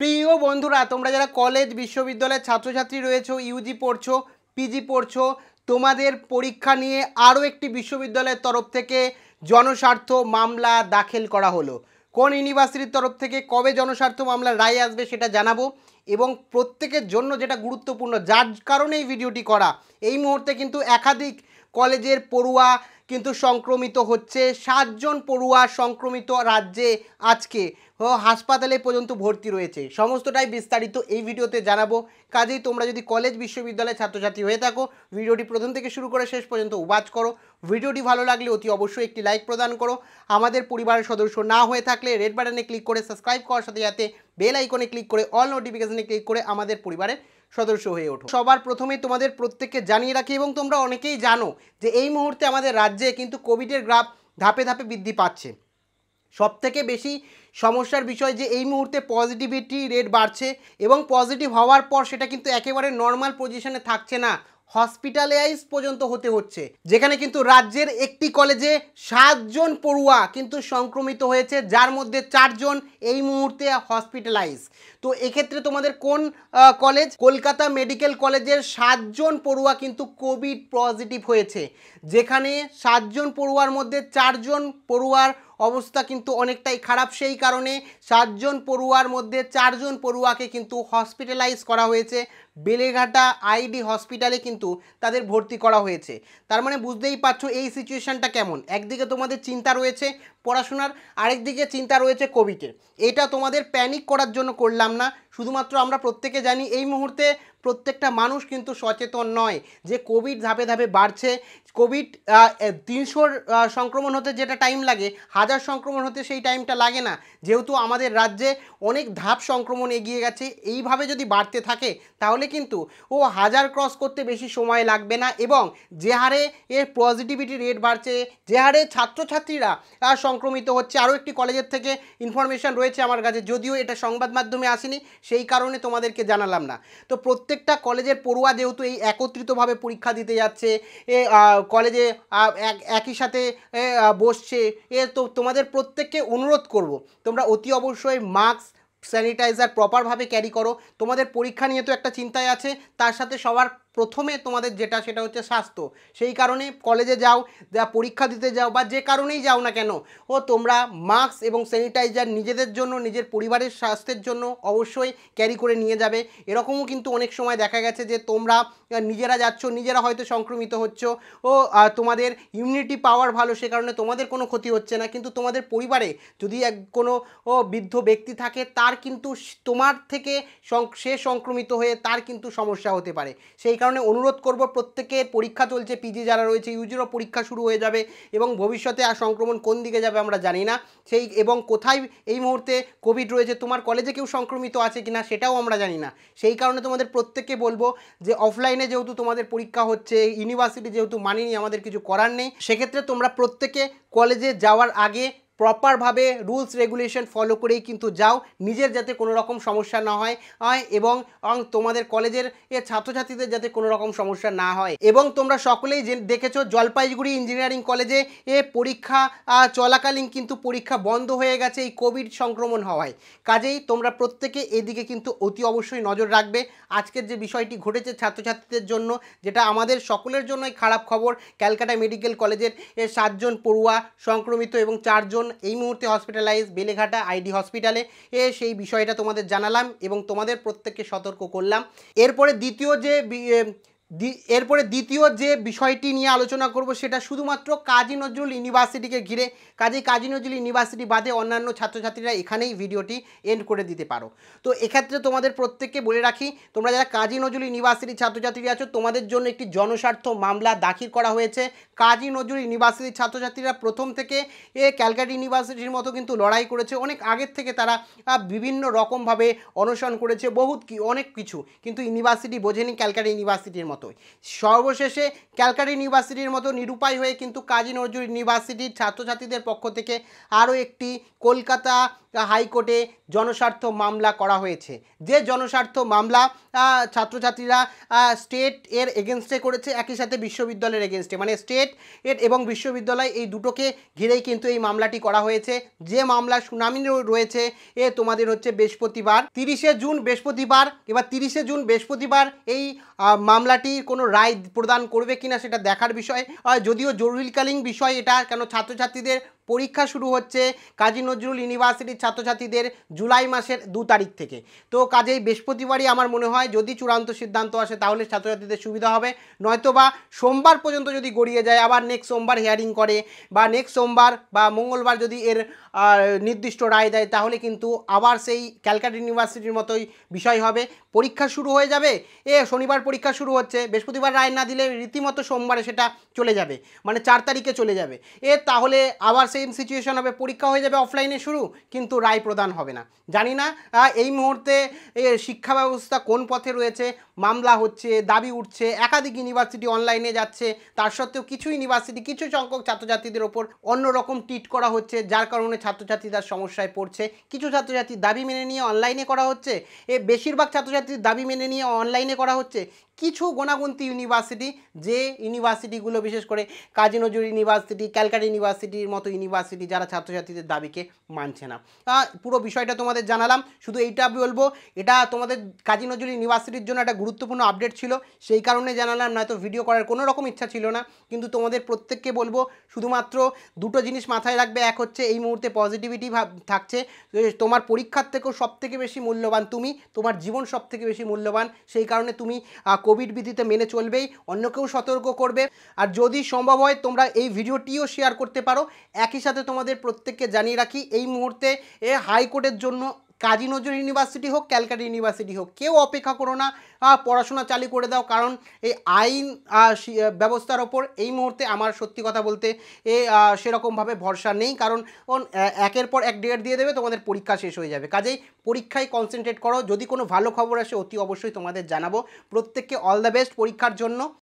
প্রিয় বন্ধুরা তোমরা যারা কলেজ বিশ্ববিদ্যালয়ের ছাত্রছাত্রী রয়েছো ইউজি পড়ছো পিজি পড়ছো তোমাদের পরীক্ষা নিয়ে আরও একটি বিশ্ববিদ্যালয়ের তরফ থেকে জনস্বার্থ মামলা দাখিল করা হলো কোন ইউনিভার্সিটির তরফ থেকে কবে জনস্বার্থ মামলার রায় আসবে সেটা জানাবো এবং প্রত্যেকের জন্য যেটা গুরুত্বপূর্ণ যার কারণে এই ভিডিওটি করা এই মুহূর্তে কিন্তু একাধিক কলেজের পড়ুয়া কিন্তু সংক্রমিত হচ্ছে সাতজন পড়ুয়া সংক্রমিত রাজ্যে আজকে হাসপাতালে পর্যন্ত ভর্তি রয়েছে সমস্তটাই বিস্তারিত এই ভিডিওতে জানাবো কাজেই তোমরা যদি কলেজ বিশ্ববিদ্যালয়ের ছাত্রছাত্রী হয়ে থাকো ভিডিওটি প্রথম থেকে শুরু করে শেষ পর্যন্ত ওয়াচ করো ভিডিওটি ভালো লাগলে অতি অবশ্যই একটি লাইক প্রদান করো আমাদের পরিবারের সদস্য না হয়ে থাকলে রেড বাটনে ক্লিক করে সাবস্ক্রাইব করার সাথে সাথে বেল আইকনে ক্লিক করে অল নোটিফিকেশানে ক্লিক করে আমাদের পরিবারের সদস্য হয়ে ওঠো সবার প্রথমে তোমাদের প্রত্যেককে জানিয়ে রাখি এবং তোমরা অনেকেই জানো যে এই মুহূর্তে আমাদের রাজ্যে কিন্তু কোভিডের গ্রাফ ধাপে ধাপে বৃদ্ধি পাচ্ছে সবথেকে বেশি সমস্যার বিষয় যে এই মুহূর্তে পজিটিভিটি রেট বাড়ছে এবং পজিটিভ হওয়ার পর সেটা কিন্তু একেবারে নর্মাল পজিশনে থাকছে না হসপিটালাইজ পর্যন্ত হতে হচ্ছে যেখানে কিন্তু রাজ্যের একটি কলেজে সাতজন পড়ুয়া কিন্তু সংক্রমিত হয়েছে যার মধ্যে চারজন এই মুহূর্তে হসপিটালাইজ তো এক্ষেত্রে তোমাদের কোন কলেজ কলকাতা মেডিকেল কলেজের সাতজন পড়ুয়া কিন্তু কোভিড পজিটিভ হয়েছে যেখানে সাতজন পড়ুয়ার মধ্যে চারজন পড়ুয়ার অবস্থা কিন্তু অনেকটাই খারাপ সেই কারণে সাতজন পড়ুয়ার মধ্যে চারজন পড়ুয়াকে কিন্তু হসপিটালাইজ করা হয়েছে বেলেঘাটা আইডি হসপিটালে কিন্তু তাদের ভর্তি করা হয়েছে তার মানে বুঝতেই পারছো এই সিচুয়েশানটা কেমন একদিকে তোমাদের চিন্তা রয়েছে পড়াশোনার আরেকদিকে চিন্তা রয়েছে কোভিডের এটা তোমাদের প্যানিক করার জন্য করলাম না শুধুমাত্র আমরা প্রত্যেকে জানি এই মুহূর্তে প্রত্যেকটা মানুষ কিন্তু সচেতন নয় যে কোভিড ধাপে ধাপে বাড়ছে কোভিড তিনশোর সংক্রমণ হতে যেটা টাইম লাগে হাজার সংক্রমণ হতে সেই টাইমটা লাগে না যেহেতু আমাদের রাজ্যে অনেক ধাপ সংক্রমণ এগিয়ে গেছে এইভাবে যদি বাড়তে থাকে তাহলে কিন্তু ও হাজার ক্রস করতে বেশি সময় লাগবে না এবং যে হারে এর পজিটিভিটি রেট বাড়ছে যে হারে ছাত্রছাত্রীরা সংক্রমিত হচ্ছে আরও একটি কলেজের থেকে ইনফরমেশান রয়েছে আমার কাছে যদিও এটা সংবাদ মাধ্যমে আসেনি সেই কারণে তোমাদেরকে জানালাম না তো প্রত্যেক প্রত্যেকটা কলেজের পড়ুয়া যেহেতু এই একত্রিতভাবে পরীক্ষা দিতে যাচ্ছে এ কলেজে একই সাথে বসছে এ তো তোমাদের প্রত্যেককে অনুরোধ করব তোমরা অতি অবশ্যই মাস্ক স্যানিটাইজার প্রপারভাবে ক্যারি করো তোমাদের পরীক্ষা নিয়ে তো একটা চিন্তায় আছে তার সাথে সবার প্রথমে তোমাদের যেটা সেটা হচ্ছে স্বাস্থ্য সেই কারণে কলেজে যাও যা পরীক্ষা দিতে যাও বা যে কারণেই যাও না কেন ও তোমরা মাস্ক এবং স্যানিটাইজার নিজেদের জন্য নিজের পরিবারের স্বাস্থ্যের জন্য অবশ্যই ক্যারি করে নিয়ে যাবে এরকমও কিন্তু অনেক সময় দেখা গেছে যে তোমরা নিজেরা যাচ্ছ নিজেরা হয়তো সংক্রমিত হচ্ছ ও তোমাদের ইমিউনিটি পাওয়ার ভালো সে কারণে তোমাদের কোনো ক্ষতি হচ্ছে না কিন্তু তোমাদের পরিবারে যদি এক কোনো বৃদ্ধ ব্যক্তি থাকে তার কিন্তু তোমার থেকে সে সংক্রমিত হয়ে তার কিন্তু সমস্যা হতে পারে সেই কারণে অনুরোধ করব প্রত্যেকের পরীক্ষা চলছে পিজি যারা রয়েছে ইউজিরও পরীক্ষা শুরু হয়ে যাবে এবং ভবিষ্যতে আর সংক্রমণ কোন দিকে যাবে আমরা জানি না সেই এবং কোথায় এই মুহূর্তে কোভিড রয়েছে তোমার কলেজে কেউ সংক্রমিত আছে কি না সেটাও আমরা জানি না সেই কারণে তোমাদের প্রত্যেককে বলবো যে অফলাইনে যেহেতু তোমাদের পরীক্ষা হচ্ছে ইউনিভার্সিটি যেহেতু মানিনি আমাদের কিছু করার নেই সেক্ষেত্রে তোমরা প্রত্যেকে কলেজে যাওয়ার আগে প্রপারভাবে রুলস রেগুলেশন ফলো করেই কিন্তু যাও নিজের যাতে কোনো রকম সমস্যা না হয় এবং তোমাদের কলেজের এ ছাত্রছাত্রীদের যাতে কোনো রকম সমস্যা না হয় এবং তোমরা সকলেই যে দেখেছো জলপাইগুড়ি ইঞ্জিনিয়ারিং কলেজে এ পরীক্ষা চলাকালীন কিন্তু পরীক্ষা বন্ধ হয়ে গেছে এই কোভিড সংক্রমণ হওয়ায় কাজেই তোমরা প্রত্যেকে এদিকে কিন্তু অতি অবশ্যই নজর রাখবে আজকের যে বিষয়টি ঘটেছে ছাত্রছাত্রীদের জন্য যেটা আমাদের সকলের জন্যই খারাপ খবর ক্যালকাটা মেডিকেল কলেজের এ সাতজন পড়ুয়া সংক্রমিত এবং চারজন কারণ এই মুহূর্তে হসপিটালাইজ বেলেঘাটা আইডি হসপিটালে এ সেই বিষয়টা তোমাদের জানালাম এবং তোমাদের প্রত্যেককে সতর্ক করলাম এরপরে দ্বিতীয় যে এরপরে দ্বিতীয় যে বিষয়টি নিয়ে আলোচনা করব সেটা শুধুমাত্র কাজী নজরুল ইউনিভার্সিটিকে ঘিরে কাজী কাজী নজরুল ইউনিভার্সিটি বাদে অন্যান্য ছাত্রছাত্রীরা এখানেই ভিডিওটি এন্ড করে দিতে পারো তো এক্ষেত্রে তোমাদের প্রত্যেককে বলে রাখি তোমরা যারা কাজী নজরুল ইউনিভার্সিটির ছাত্রছাত্রী আছো তোমাদের জন্য একটি জনস্বার্থ মামলা দাখিল করা হয়েছে কাজী নজরুল ইউনিভার্সিটির ছাত্রছাত্রীরা প্রথম থেকে এ ক্যালকাটা ইউনিভার্সিটির মতো কিন্তু লড়াই করেছে অনেক আগের থেকে তারা বিভিন্ন রকমভাবে অনশন করেছে বহুত কি অনেক কিছু কিন্তু ইউনিভার্সিটি বোঝেনি ক্যালকাটা ইউনিভার্সিটির মতো মতোই সর্বশেষে ক্যালকাটা ইউনিভার্সিটির মতো নিরুপায় হয়ে কিন্তু কাজী নজরুল ইউনিভার্সিটির ছাত্রছাত্রীদের পক্ষ থেকে আরও একটি কলকাতা হাইকোর্টে জনস্বার্থ মামলা করা হয়েছে যে জনস্বার্থ মামলা ছাত্রছাত্রীরা স্টেট এর এগেনস্টে করেছে একই সাথে বিশ্ববিদ্যালয়ের এগেনস্টে মানে স্টেট এর এবং বিশ্ববিদ্যালয় এই দুটোকে ঘিরেই কিন্তু এই মামলাটি করা হয়েছে যে মামলা সুনামি রয়েছে এ তোমাদের হচ্ছে বৃহস্পতিবার তিরিশে জুন বৃহস্পতিবার এবার তিরিশে জুন বৃহস্পতিবার এই মামলাটি কোনো রায় প্রদান করবে কিনা সেটা দেখার বিষয় যদিও জরুরিকালীন বিষয় এটা কেন ছাত্রছাত্রীদের পরীক্ষা শুরু হচ্ছে কাজী নজরুল ইউনিভার্সিটির ছাত্রছাত্রীদের জুলাই মাসের দু তারিখ থেকে তো কাজেই বৃহস্পতিবারই আমার মনে হয় যদি চূড়ান্ত সিদ্ধান্ত আসে তাহলে ছাত্রছাত্রীদের সুবিধা হবে নয়তো বা সোমবার পর্যন্ত যদি গড়িয়ে যায় আবার নেক্সট সোমবার হিয়ারিং করে বা নেক্সট সোমবার বা মঙ্গলবার যদি এর নির্দিষ্ট রায় দেয় তাহলে কিন্তু আবার সেই ক্যালকাটা ইউনিভার্সিটির মতোই বিষয় হবে পরীক্ষা শুরু হয়ে যাবে এ শনিবার পরীক্ষা শুরু হচ্ছে বৃহস্পতিবার রায় না দিলে রীতিমতো সোমবারে সেটা চলে যাবে মানে চার তারিখে চলে যাবে এ তাহলে আবার সেম সিচুয়েশন হবে পরীক্ষা হয়ে যাবে অফলাইনে শুরু কিন্তু রায় প্রদান হবে না জানি না এই মুহূর্তে শিক্ষা ব্যবস্থা কোন পথে রয়েছে মামলা হচ্ছে দাবি উঠছে একাধিক ইউনিভার্সিটি অনলাইনে যাচ্ছে তার সত্ত্বেও কিছু ইউনিভার্সিটি কিছু সংখ্যক ছাত্রছাত্রীদের ওপর অন্যরকম টিট করা হচ্ছে যার কারণে তার সমস্যায় পড়ছে কিছু ছাত্রছাত্রী দাবি মেনে নিয়ে অনলাইনে করা হচ্ছে এ বেশিরভাগ ছাত্রছাত্রীর দাবি মেনে নিয়ে অনলাইনে করা হচ্ছে কিছু গোনাগুন্তি ইউনিভার্সিটি যে ইউনিভার্সিটিগুলো বিশেষ করে কাজী নজরুল ইউনিভার্সিটি ক্যালকাটা ইউনিভার্সিটির মতো ইউনিভার্সিটি যারা ছাত্রছাত্রীদের দাবিকে মানছে না পুরো বিষয়টা তোমাদের জানালাম শুধু এইটা বলবো এটা তোমাদের কাজী নজরুল ইউনিভার্সিটির জন্য একটা গুরুত্বপূর্ণ আপডেট ছিল সেই কারণে জানালাম নয়তো ভিডিও করার কোনো রকম ইচ্ছা ছিল না কিন্তু তোমাদের প্রত্যেককে বলবো শুধুমাত্র দুটো জিনিস মাথায় রাখবে এক হচ্ছে এই মুহূর্তে পজিটিভিটি থাকছে তোমার পরীক্ষার থেকেও সবথেকে বেশি মূল্যবান তুমি তোমার জীবন সবথেকে বেশি মূল্যবান সেই কারণে তুমি কোভিড বিধিতে মেনে চলবেই অন্যকেও সতর্ক করবে আর যদি সম্ভব হয় তোমরা এই ভিডিওটিও শেয়ার করতে পারো একই সাথে তোমাদের প্রত্যেককে জানিয়ে রাখি এই মুহূর্তে এ হাইকোর্টের জন্য কাজী নজরুল ইউনিভার্সিটি হোক ক্যালকাটা ইউনিভার্সিটি হোক কেউ অপেক্ষা করো না পড়াশোনা চালু করে দাও কারণ এই আইন ব্যবস্থার ওপর এই মুহূর্তে আমার সত্যি কথা বলতে এ সেরকমভাবে ভরসা নেই কারণ একের পর এক ডেট দিয়ে দেবে তোমাদের পরীক্ষা শেষ হয়ে যাবে কাজেই পরীক্ষায় কনসেন্ট্রেট করো যদি কোনো ভালো খবর আসে অতি অবশ্যই তোমাদের জানাবো প্রত্যেককে অল দ্য বেস্ট পরীক্ষার জন্য